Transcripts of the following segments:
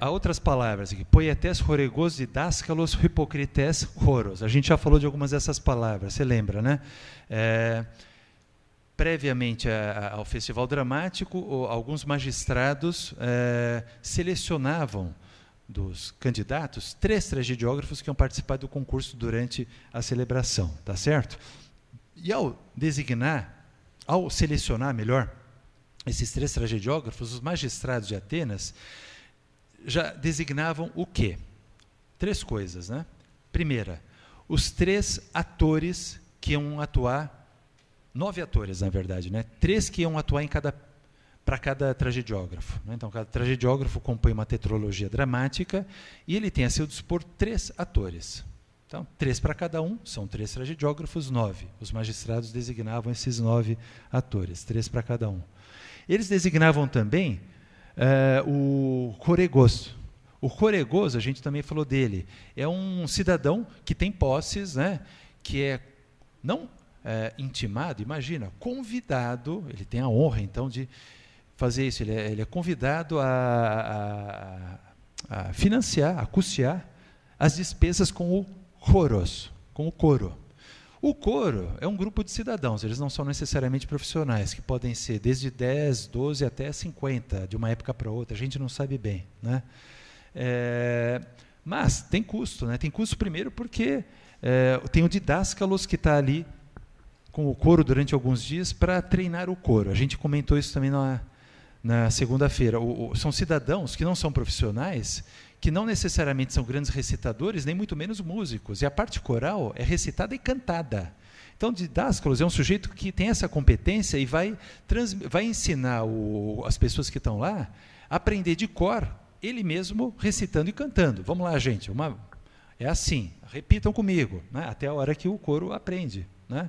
há outras palavras aqui, poietes choregos didáscalos hipocrites choros. A gente já falou de algumas dessas palavras, você lembra, né? É, previamente a, a, ao Festival Dramático, alguns magistrados é, selecionavam dos candidatos três tragediógrafos que iam participar do concurso durante a celebração, tá certo? E ao designar, ao selecionar melhor, esses três tragediógrafos, os magistrados de Atenas já designavam o quê? Três coisas, né? Primeira, os três atores que iam atuar, nove atores na verdade, né? Três que iam atuar em cada para cada tragediógrafo. Né? Então, cada tragediógrafo compõe uma tetralogia dramática e ele tem a seu dispor três atores. Então, três para cada um, são três tragediógrafos, nove. Os magistrados designavam esses nove atores, três para cada um. Eles designavam também é, o Coregoso. O Coregoso, a gente também falou dele, é um cidadão que tem posses, né, que é não é, intimado, imagina, convidado, ele tem a honra então de fazer isso, ele é, ele é convidado a, a, a, financiar, a custear as despesas com o coros, com o coro. O coro é um grupo de cidadãos, eles não são necessariamente profissionais, que podem ser desde 10, 12 até 50, de uma época para outra, a gente não sabe bem. Né? É, mas tem custo, né? tem custo primeiro porque é, tem o Didáscalos que está ali com o coro durante alguns dias para treinar o coro. A gente comentou isso também na, na segunda-feira. São cidadãos que não são profissionais, que não necessariamente são grandes recitadores, nem muito menos músicos. E a parte coral é recitada e cantada. Então, Didáscalos é um sujeito que tem essa competência e vai, trans, vai ensinar o, as pessoas que estão lá a aprender de cor, ele mesmo recitando e cantando. Vamos lá, gente. Uma, é assim. Repitam comigo, né? até a hora que o coro aprende. Né?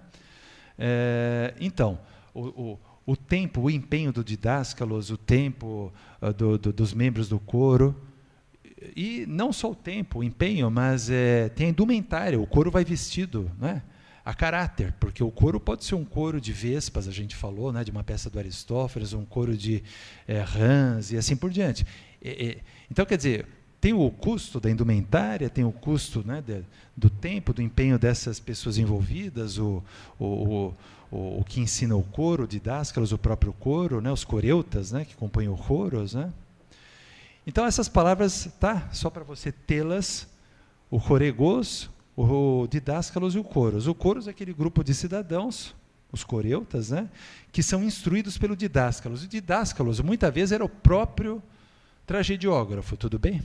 É, então, o, o tempo, o empenho do didáscalos, o tempo uh, do, do, dos membros do coro, e não só o tempo, o empenho, mas é, tem a indumentária, o coro vai vestido, né? a caráter, porque o coro pode ser um coro de vespas, a gente falou, né, de uma peça do Aristófanes, um coro de é, rãs e assim por diante. então, quer dizer, tem o custo da indumentária, tem o custo né, de, do tempo, do empenho dessas pessoas envolvidas, o, o, o, o que ensina o coro, o didáscalos, o próprio coro, né, os coreutas né, que compõem o coros. Né. Então, essas palavras, tá? Só para você tê-las, o coregos, o didáscalos e o coros. O coros é aquele grupo de cidadãos, os coreutas, né, que são instruídos pelo didáscalos. O didáscalos, muitas vezes, era o próprio tragediógrafo, tudo bem?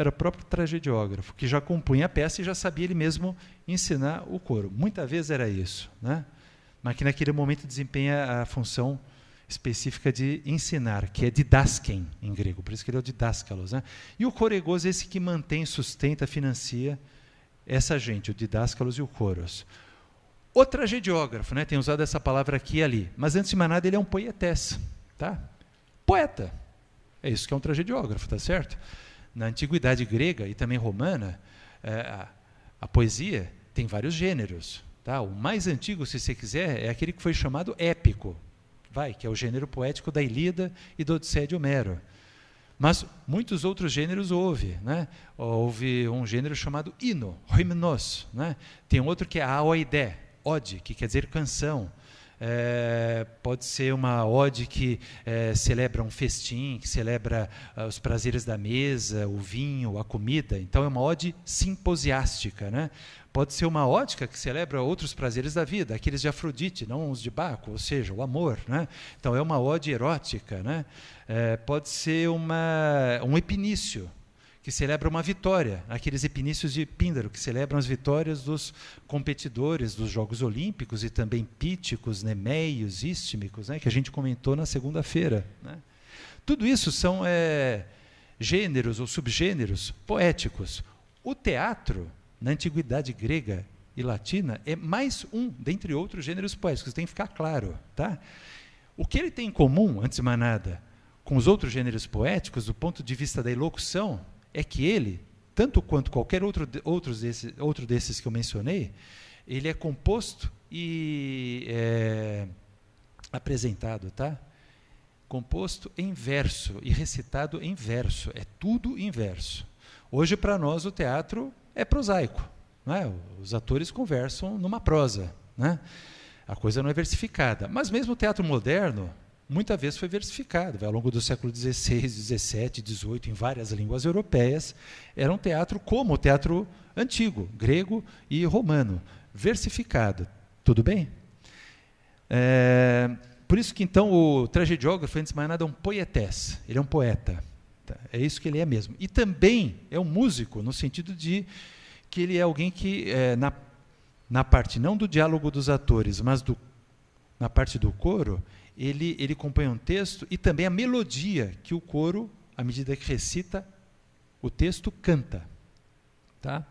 era o próprio tragediógrafo, que já compunha a peça e já sabia ele mesmo ensinar o coro. Muitas vezes era isso, né? mas que naquele momento desempenha a função específica de ensinar, que é didasken em grego, por isso que ele é o didaskalos Né? E o coregoso é esse que mantém, sustenta, financia essa gente, o didaskalos e o coros. O tragediógrafo, né, tem usado essa palavra aqui e ali, mas antes de mais nada ele é um poietes, tá? Poeta, é isso que é um tragediógrafo, tá certo? na antiguidade grega e também romana, é, a, a poesia tem vários gêneros. Tá? O mais antigo, se você quiser, é aquele que foi chamado épico, vai, que é o gênero poético da Ilíada e do Odisseia de Homero. Mas muitos outros gêneros houve. Né? Houve um gênero chamado hino, hymnos. Né? Tem outro que é aoide, ode, que quer dizer canção. É, pode ser uma ode que é, celebra um festim, que celebra uh, os prazeres da mesa, o vinho, a comida. Então é uma ode simposiástica, né? Pode ser uma ótica que celebra outros prazeres da vida, aqueles de Afrodite, não os de Baco, ou seja, o amor. Né? Então é uma ode erótica. Né? É, pode ser uma, um epinício, que celebra uma vitória, aqueles epinícios de Píndaro, que celebram as vitórias dos competidores dos Jogos Olímpicos e também píticos, nemeios, istmicos, né, que a gente comentou na segunda-feira. Né. Tudo isso são é, gêneros ou subgêneros poéticos. O teatro, na antiguidade grega e latina, é mais um dentre outros gêneros poéticos, tem que ficar claro. Tá? O que ele tem em comum, antes de mais nada, com os outros gêneros poéticos, do ponto de vista da elocução, é que ele, tanto quanto qualquer outro, outro desses outro desses que eu mencionei, ele é composto e é, apresentado, tá? Composto em verso e recitado em verso. É tudo em verso. Hoje, para nós, o teatro é prosaico. Não é? Os atores conversam numa prosa. Né? A coisa não é versificada. Mas mesmo o teatro moderno, muita vez foi versificado. Ao longo do século XVI, XVII, XVIII, em várias línguas europeias, era um teatro como o teatro antigo, grego e romano, versificado. Tudo bem? É, por isso que, então, o tragediógrafo, antes de mais nada, é um poetés, ele é um poeta. Tá? É isso que ele é mesmo. E também é um músico, no sentido de que ele é alguém que, é, na, na parte não do diálogo dos atores, mas do, na parte do coro, ele, ele compõe um texto e também a melodia que o coro, à medida que recita o texto, canta. Tá?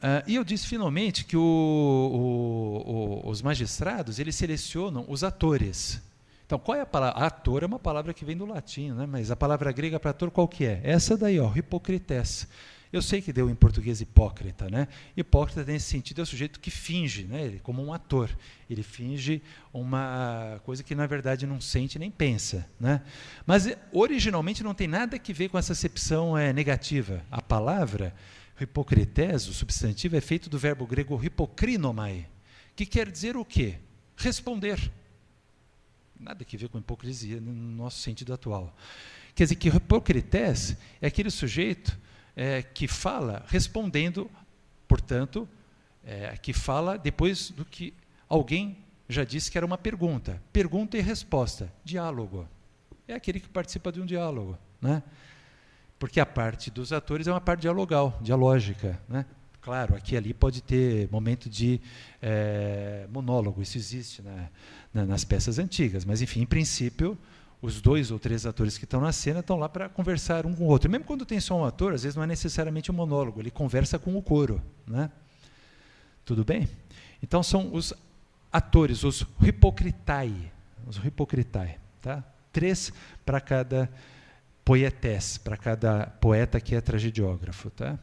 Ah, e eu disse finalmente que o, o, o, os magistrados eles selecionam os atores. Então, qual é a palavra? Ator é uma palavra que vem do latim, né? mas a palavra grega para ator qual que é? Essa daí, ó, hipocrites. Eu sei que deu em português hipócrita, né? Hipócrita nesse sentido é o sujeito que finge, né? Ele como um ator, ele finge uma coisa que na verdade não sente nem pensa, né? Mas eh, originalmente não tem nada que ver com essa acepção é, negativa. A palavra hipocrites, o substantivo é feito do verbo grego hipocrinomai, que quer dizer o quê? Responder. Nada que ver com hipocrisia no nosso sentido atual. Quer dizer que hipocrites é aquele sujeito é, que fala respondendo, portanto, é, que fala depois do que alguém já disse que era uma pergunta. Pergunta e resposta, diálogo. É aquele que participa de um diálogo. Né? Porque a parte dos atores é uma parte dialogal, dialógica. Né? Claro, aqui e ali pode ter momento de é, monólogo, isso existe nas peças antigas, mas enfim, em princípio, os dois ou três atores que estão na cena estão lá para conversar um com o outro. E mesmo quando tem só um ator, às vezes não é necessariamente um monólogo, ele conversa com o coro. Né? Tudo bem? Então são os atores, os hipocritai, os hipocritai, tá? Três para cada poetés, para cada poeta que é tragediógrafo, tá?